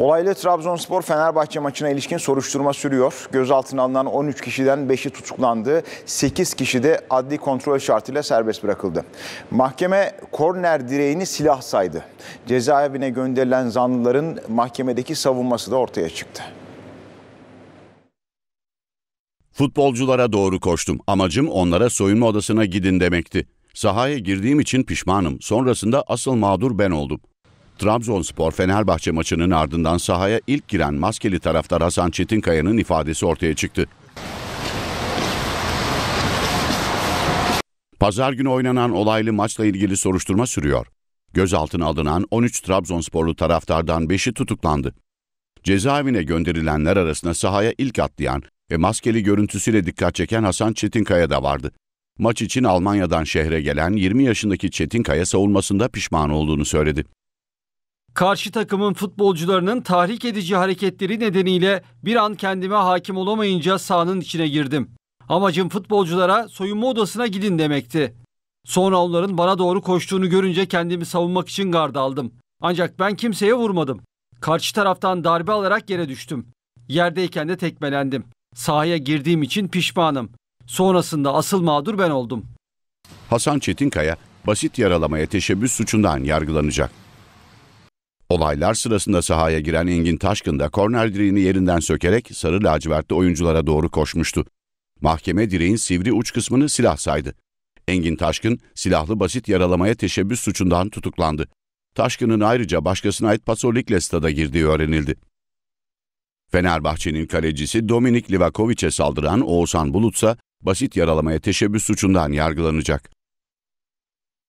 Olaylı Trabzonspor Fenerbahçe maçına ilişkin soruşturma sürüyor. Gözaltına alınan 13 kişiden 5'i tutuklandı. 8 kişi de adli kontrol şartıyla serbest bırakıldı. Mahkeme korner direğini silah saydı. Cezaevine gönderilen zanlıların mahkemedeki savunması da ortaya çıktı. Futbolculara doğru koştum. Amacım onlara soyunma odasına gidin demekti. Sahaya girdiğim için pişmanım. Sonrasında asıl mağdur ben oldum. Trabzonspor Fenerbahçe maçının ardından sahaya ilk giren maskeli taraftar Hasan Çetinkaya'nın ifadesi ortaya çıktı. Pazar günü oynanan olaylı maçla ilgili soruşturma sürüyor. Gözaltına alınan 13 Trabzonsporlu taraftardan 5'i tutuklandı. Cezaevine gönderilenler arasında sahaya ilk atlayan ve maskeli görüntüsüyle dikkat çeken Hasan Çetinkaya da vardı. Maç için Almanya'dan şehre gelen 20 yaşındaki Çetinkaya savunmasında pişman olduğunu söyledi. Karşı takımın futbolcularının tahrik edici hareketleri nedeniyle bir an kendime hakim olamayınca sahanın içine girdim. Amacım futbolculara soyunma odasına gidin demekti. Sonra onların bana doğru koştuğunu görünce kendimi savunmak için garda aldım. Ancak ben kimseye vurmadım. Karşı taraftan darbe alarak yere düştüm. Yerdeyken de tekmelendim. Sahaya girdiğim için pişmanım. Sonrasında asıl mağdur ben oldum. Hasan Çetinkaya basit yaralamaya teşebbüs suçundan yargılanacak. Olaylar sırasında sahaya giren Engin Taşkın da korner direğini yerinden sökerek sarı lacivertli oyunculara doğru koşmuştu. Mahkeme direğin sivri uç kısmını silah saydı. Engin Taşkın silahlı basit yaralamaya teşebbüs suçundan tutuklandı. Taşkın'ın ayrıca başkasına ait pasolikle stada girdiği öğrenildi. Fenerbahçe'nin kalecisi Dominik Livakovic'e saldıran Oğuzhan Bulutsa basit yaralamaya teşebbüs suçundan yargılanacak.